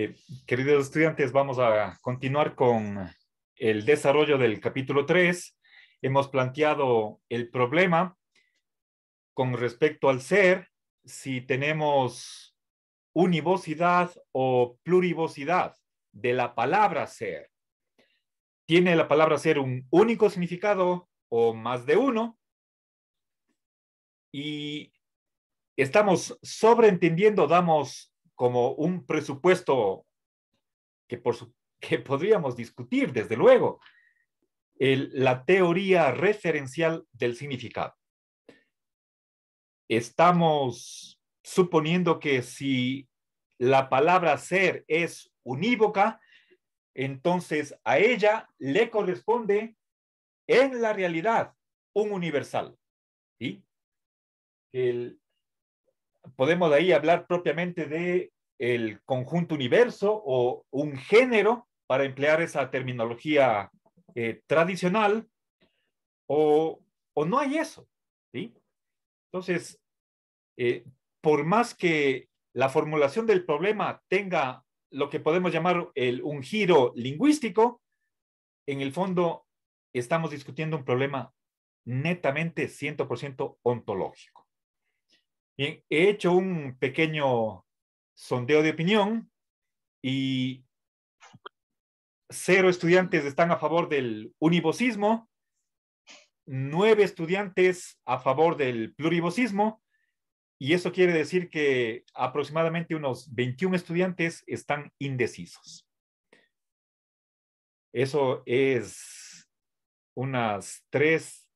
Eh, queridos estudiantes, vamos a continuar con el desarrollo del capítulo 3. Hemos planteado el problema con respecto al ser, si tenemos univocidad o plurivocidad de la palabra ser. ¿Tiene la palabra ser un único significado o más de uno? Y estamos sobreentendiendo, damos como un presupuesto que, por que podríamos discutir, desde luego, la teoría referencial del significado. Estamos suponiendo que si la palabra ser es unívoca, entonces a ella le corresponde en la realidad un universal. ¿sí? El, podemos de ahí hablar propiamente de el conjunto universo o un género, para emplear esa terminología eh, tradicional, o, o, no hay eso. Entonces, eh, por más que la formulación del problema tenga lo que podemos llamar el, un giro lingüístico, en el fondo estamos discutiendo un problema netamente 100% ontológico. Bien, he hecho un pequeño sondeo de opinión y cero estudiantes están a favor del univocismo, nueve estudiantes a favor del plurivocismo, y eso quiere decir que aproximadamente unos 21 estudiantes están indecisos. Eso es unas tres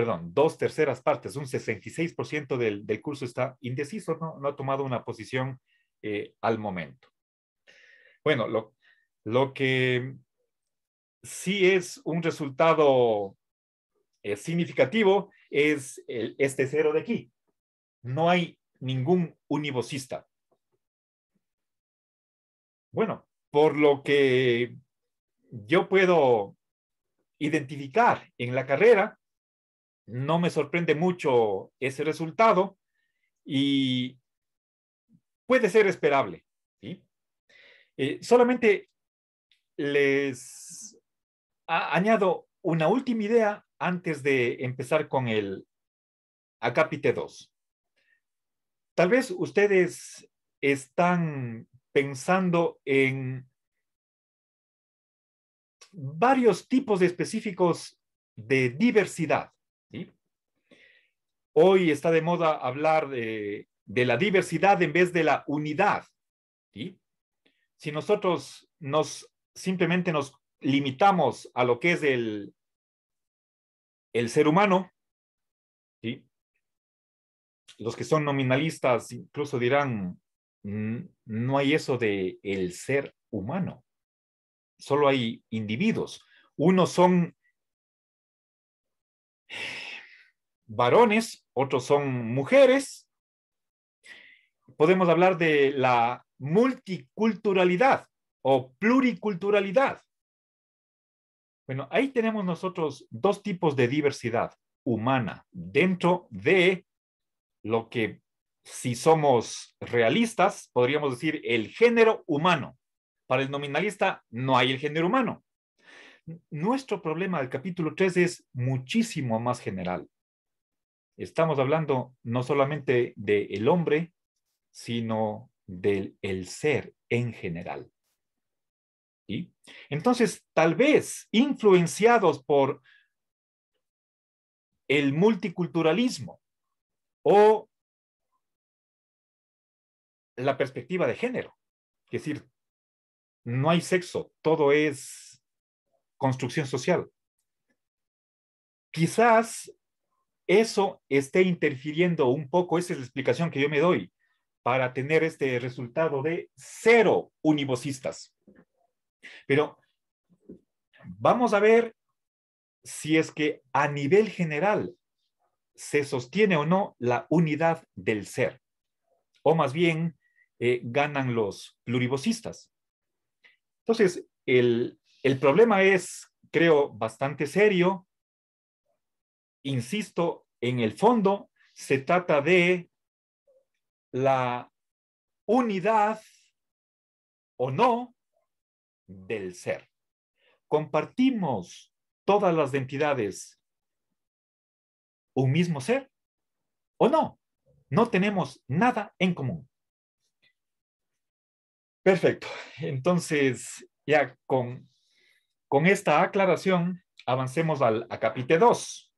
perdón, dos terceras partes, un 66% del, curso está indeciso, no, ha tomado una posición eh, al momento. Bueno, lo, que sí es un resultado eh, significativo es este cero de aquí. No hay ningún univocista. Bueno, por lo que yo puedo identificar en la carrera, no me sorprende mucho ese resultado y puede ser esperable. Eh, solamente les añado una última idea antes de empezar con el acápite 2. Tal vez ustedes están pensando en varios tipos de específicos de diversidad. Hoy está de moda hablar de, la diversidad en vez de la unidad. Si nosotros nos simplemente nos limitamos a lo que es el, ser humano, los que son nominalistas incluso dirán, mm, no hay eso de el ser humano, solo hay individuos. Unos son varones, otros son mujeres. Podemos hablar de la multiculturalidad o pluriculturalidad. Bueno, ahí tenemos nosotros dos tipos de diversidad humana dentro de lo que, si somos realistas, podríamos decir el género humano. Para el nominalista no hay el género humano nuestro problema del capítulo 3 es muchísimo más general. Estamos hablando no solamente del el hombre, sino del el ser en general. Entonces, tal vez influenciados por el multiculturalismo o la perspectiva de género, es decir, no hay sexo, todo es construcción social. Quizás eso esté interfiriendo un poco, esa es la explicación que yo me doy, para tener este resultado de cero univocistas. Pero vamos a ver si es que a nivel general se sostiene o no la unidad del ser, o más bien eh, ganan los plurivocistas. Entonces, el, el problema es, creo, bastante serio. Insisto, en el fondo se trata de la unidad o no del ser. ¿Compartimos todas las entidades un mismo ser o no? No tenemos nada en común. Perfecto. Entonces, ya con con esta aclaración, avancemos al capítulo 2.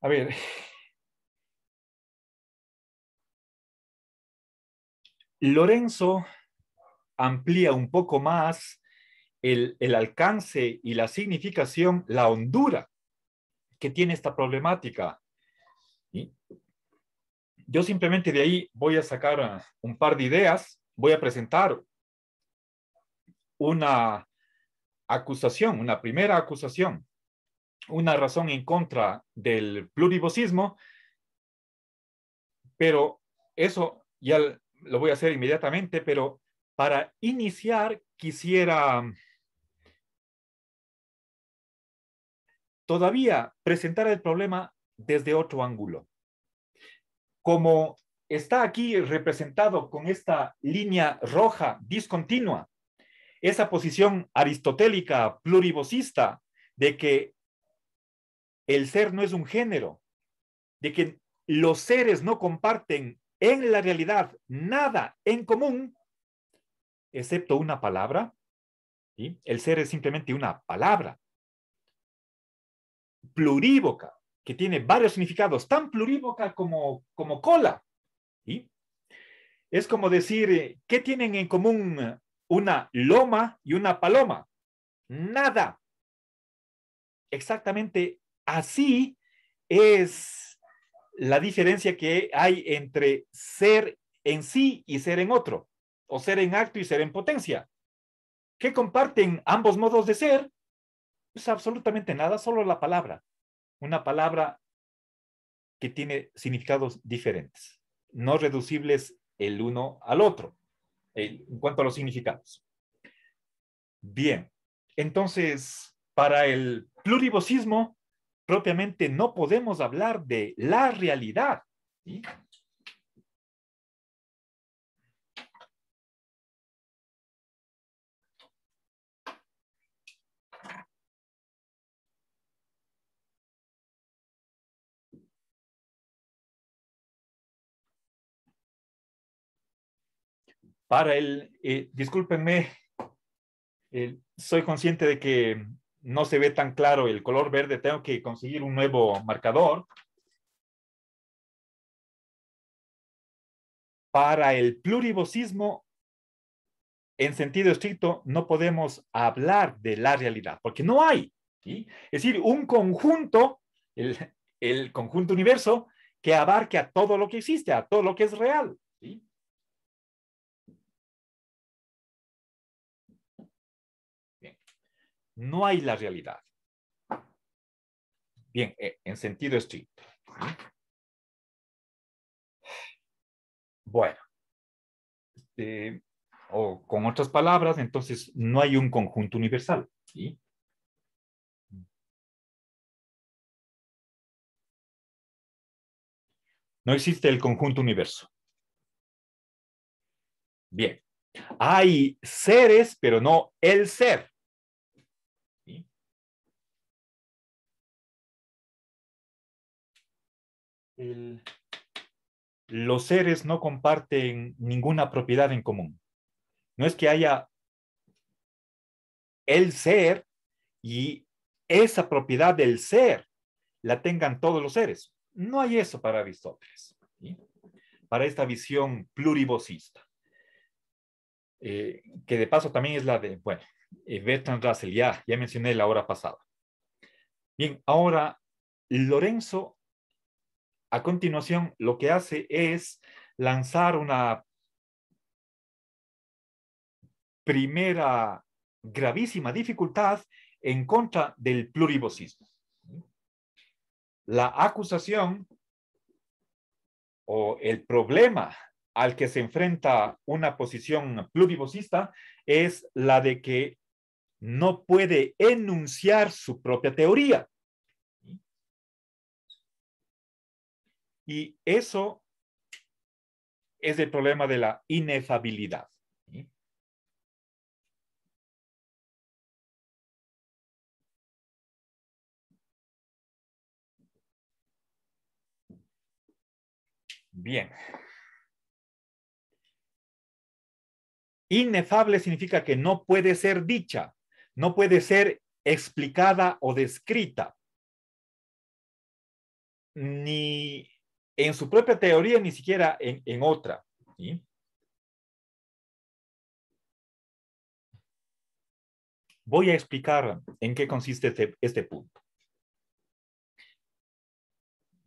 A ver. Lorenzo amplía un poco más el, alcance y la significación, la hondura que tiene esta problemática. Yo simplemente de ahí voy a sacar ah, un par de ideas, voy a presentar una acusación, una primera acusación, una razón en contra del plurivocismo, pero eso ya lo voy a hacer inmediatamente, pero para iniciar quisiera todavía presentar el problema desde otro ángulo. Como está aquí representado con esta línea roja discontinua, esa posición aristotélica pluribosista, de que el ser no es un género, de que los seres no comparten en la realidad nada en común, excepto una palabra. El ser es simplemente una palabra plurívoca, que tiene varios significados, tan plurívoca como, como cola. Es como decir, eh, ¿qué tienen en común una loma y una paloma? Nada. Exactamente así es la diferencia que hay entre ser en sí y ser en otro, o ser en acto y ser en potencia, ¿Qué comparten ambos modos de ser, es absolutamente nada, solo la palabra. Una palabra que tiene significados diferentes, no reducibles el uno al otro, eh, en cuanto a los significados. Bien, entonces, para el pluribosismo, propiamente no podemos hablar de la realidad. ¿sí? para el, eh, discúlpenme, eh, soy consciente de que no se ve tan claro el color verde, tengo que conseguir un nuevo marcador. Para el pluribosismo, en sentido estricto, no podemos hablar de la realidad, porque no hay. Es decir, un conjunto, el, el, conjunto universo, que abarque a todo lo que existe, a todo lo que es real. ¿sí? no hay la realidad. Bien, eh, en sentido estricto. Bueno, este, o con otras palabras, entonces no hay un conjunto universal. No existe el conjunto universo. Bien, hay seres, pero no el ser. los seres no comparten ninguna propiedad en común. No es que haya el ser y esa propiedad del ser la tengan todos los seres. No hay eso para Aristóteles, para esta visión plurivocista, eh, que de paso también es la de, bueno, eh, Bertrand Russell, ya mencioné la hora pasada. Bien, ahora Lorenzo a continuación lo que hace es lanzar una primera gravísima dificultad en contra del pluribosismo. La acusación o el problema al que se enfrenta una posición pluribosista es la de que no puede enunciar su propia teoría. Y eso es el problema de la inefabilidad. Bien. Inefable significa que no puede ser dicha, no puede ser explicada o descrita, ni en su propia teoría, ni siquiera en, otra. Voy a explicar en qué consiste este, este, punto.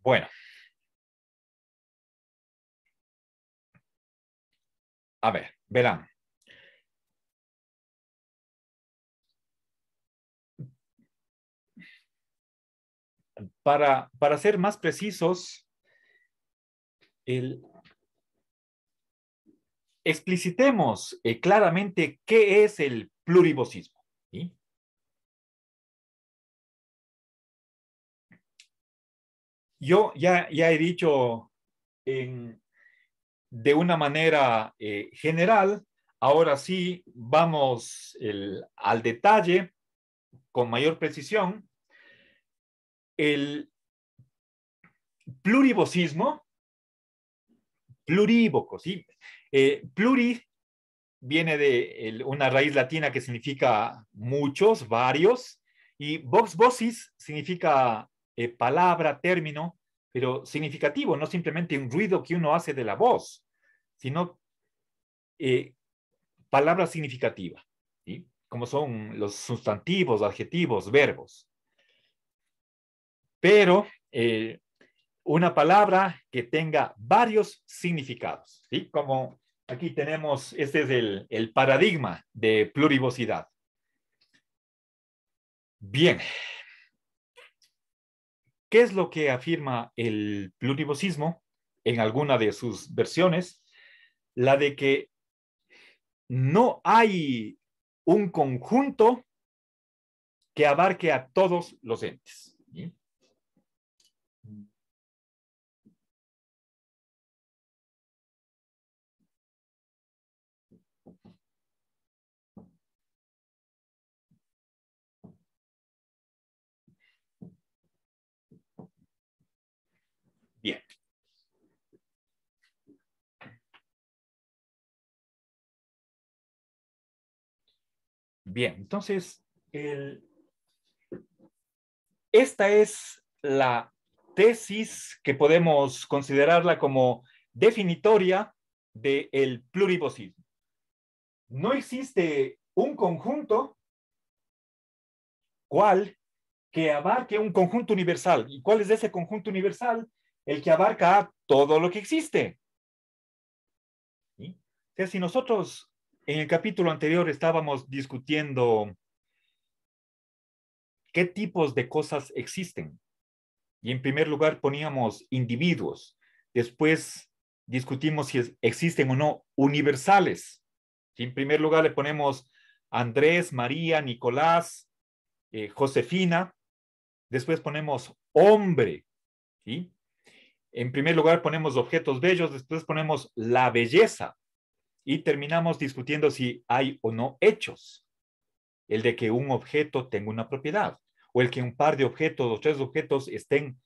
Bueno. A ver, verán. Para, para ser más precisos, el, explicitemos eh, claramente qué es el pluribocismo Yo ya, ya he dicho de una manera eh, general, ahora sí vamos al detalle con mayor precisión. El pluribocismo Plurívoco, ¿sí? Eh, pluri viene de una raíz latina que significa muchos, varios, y vox vocis significa eh, palabra, término, pero significativo, no simplemente un ruido que uno hace de la voz, sino eh, palabra significativa, ¿sí? como son los sustantivos, adjetivos, verbos. Pero una palabra que tenga varios significados. ¿sí? Como aquí tenemos, este es el, paradigma de pluribosidad. Bien. ¿Qué es lo que afirma el pluribosismo en alguna de sus versiones? La de que no hay un conjunto que abarque a todos los entes. ¿sí? Bien, entonces, esta es la tesis que podemos considerarla como definitoria del de pluribosismo. No existe un conjunto cual que abarque un conjunto universal. ¿Y cuál es ese conjunto universal? El que abarca todo lo que existe. O sea, si nosotros en el capítulo anterior estábamos discutiendo qué tipos de cosas existen. Y en primer lugar poníamos individuos. Después discutimos si existen o no universales. en primer lugar le ponemos Andrés, María, Nicolás, eh, Josefina. Después ponemos hombre. En primer lugar ponemos objetos bellos, después ponemos la belleza y terminamos discutiendo si hay o no hechos. El de que un objeto tenga una propiedad o el que un par de objetos o tres objetos estén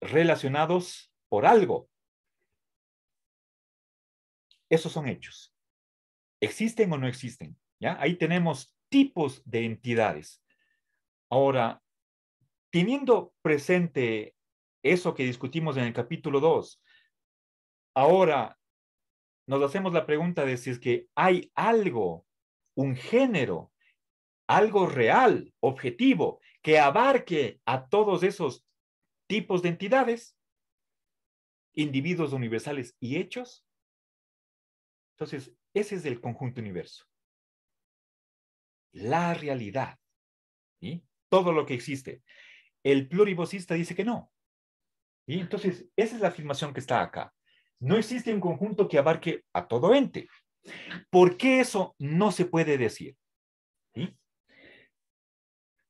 relacionados por algo. Esos son hechos. ¿Existen o no existen? ¿Ya? Ahí tenemos tipos de entidades. Ahora, teniendo presente eso que discutimos en el capítulo 2, ahora nos hacemos la pregunta de si es que hay algo, un género, algo real, objetivo, que abarque a todos esos tipos de entidades, individuos universales y hechos. Entonces, ese es el conjunto universo. La realidad. Todo lo que existe. El pluribosista dice que no. Y Entonces, esa es la afirmación que está acá. No existe un conjunto que abarque a todo ente. ¿Por qué eso no se puede decir?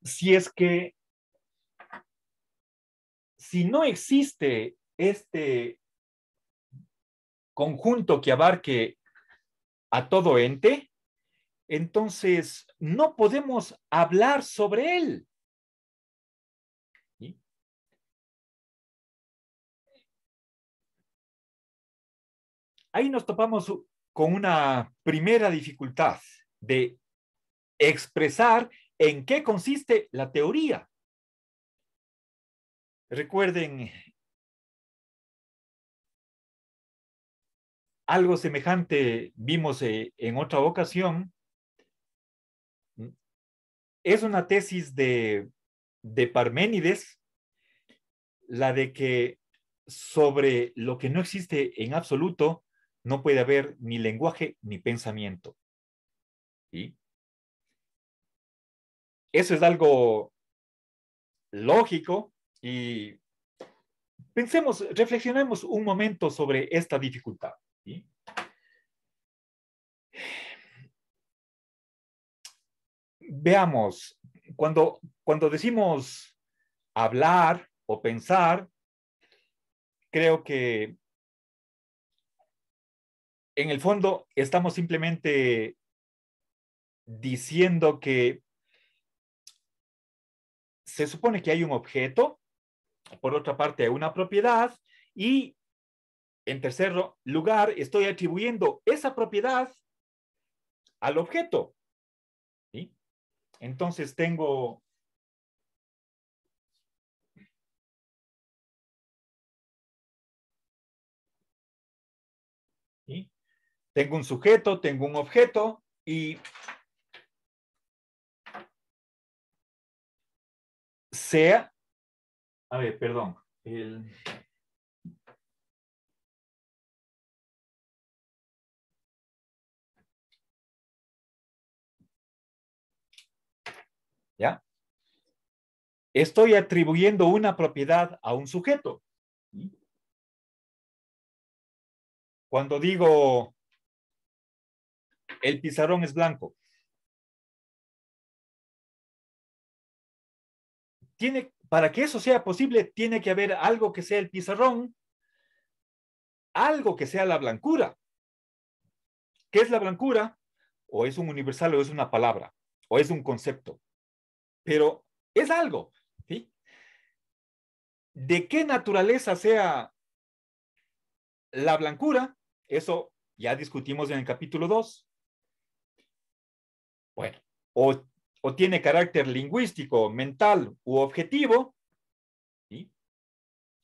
Si es que, si no existe este conjunto que abarque a todo ente, entonces no podemos hablar sobre él. Ahí nos topamos con una primera dificultad de expresar en qué consiste la teoría. Recuerden algo semejante vimos eh, en otra ocasión. Es una tesis de, de Parménides, la de que sobre lo que no existe en absoluto no puede haber ni lenguaje ni pensamiento. Eso es algo lógico y pensemos, reflexionemos un momento sobre esta dificultad. Veamos, cuando, cuando decimos hablar o pensar, creo que en el fondo estamos simplemente diciendo que se supone que hay un objeto, por otra parte hay una propiedad y en tercer lugar estoy atribuyendo esa propiedad al objeto. ¿sí? Entonces tengo Tengo un sujeto, tengo un objeto y sea, a ver, perdón, ¿Ya? Estoy atribuyendo una propiedad a un sujeto. Cuando digo el pizarrón es blanco. para que eso sea posible, tiene que haber algo que sea el pizarrón, algo que sea la blancura. ¿Qué es la blancura? O es un universal o es una palabra, o es un concepto. Pero es algo. ¿De qué naturaleza sea la blancura? Eso ya discutimos en el capítulo 2. Bueno, o, tiene carácter lingüístico, mental u objetivo,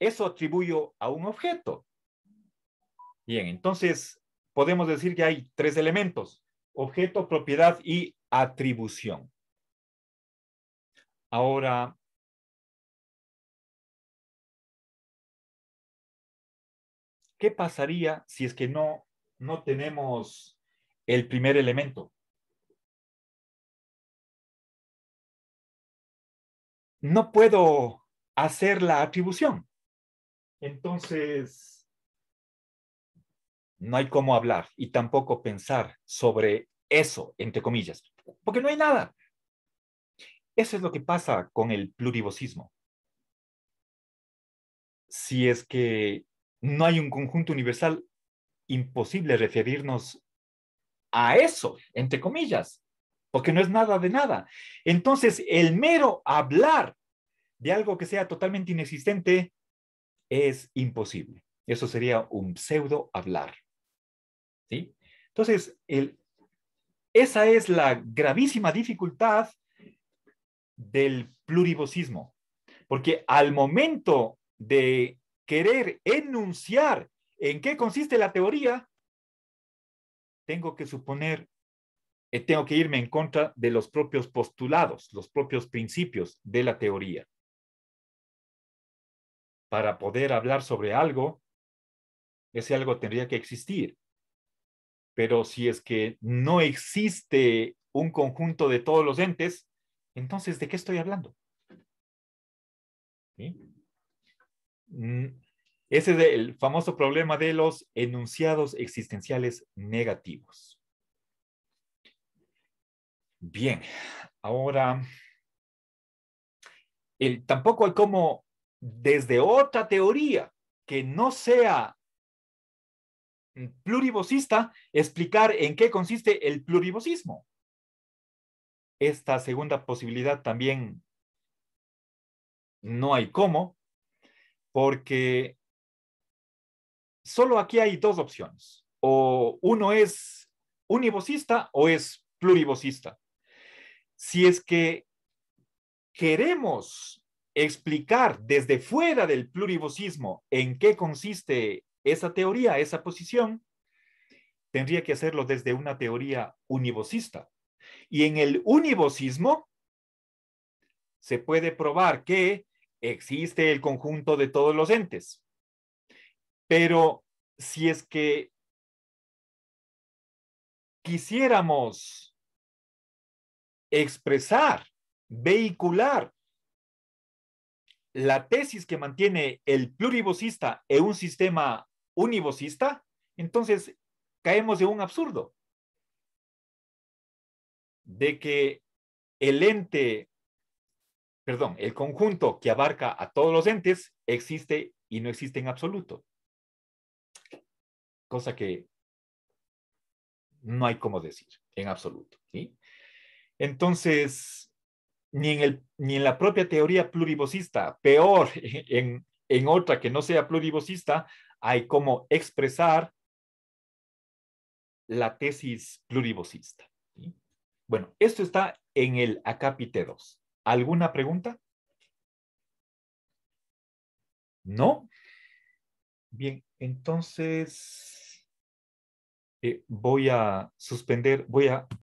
eso atribuyo a un objeto. Bien, entonces podemos decir que hay tres elementos, objeto, propiedad y atribución. Ahora, ¿qué pasaría si es que no, no tenemos el primer elemento? no puedo hacer la atribución. Entonces, no hay cómo hablar y tampoco pensar sobre eso, entre comillas, porque no hay nada. Eso es lo que pasa con el plurivocismo. Si es que no hay un conjunto universal, imposible referirnos a eso, entre comillas porque no es nada de nada. Entonces, el mero hablar de algo que sea totalmente inexistente es imposible. Eso sería un pseudo hablar. ¿Sí? Entonces, esa es la gravísima dificultad del pluribosismo, porque al momento de querer enunciar en qué consiste la teoría, tengo que suponer eh, tengo que irme en contra de los propios postulados, los propios principios de la teoría. Para poder hablar sobre algo, ese algo tendría que existir. Pero si es que no existe un conjunto de todos los entes, entonces, ¿de qué estoy hablando? Mm, ese es el famoso problema de los enunciados existenciales negativos. Bien, ahora, el, tampoco hay como desde otra teoría que no sea pluribocista explicar en qué consiste el pluribocismo. Esta segunda posibilidad también no hay cómo, porque solo aquí hay dos opciones. O uno es univocista o es pluribocista si es que queremos explicar desde fuera del pluribosismo en qué consiste esa teoría, esa posición, tendría que hacerlo desde una teoría univocista. Y en el univocismo se puede probar que existe el conjunto de todos los entes. Pero si es que quisiéramos expresar, vehicular la tesis que mantiene el pluribosista en un sistema univocista, entonces caemos de un absurdo de que el ente, perdón, el conjunto que abarca a todos los entes existe y no existe en absoluto. Cosa que no hay como decir en absoluto. ¿sí? Entonces, ni en, ni en la propia teoría pluribosista, peor en, otra que no sea pluribosista, hay cómo expresar la tesis pluribosista. Bueno, esto está en el acápite 2. ¿Alguna pregunta? ¿No? Bien, entonces eh, voy a suspender, voy a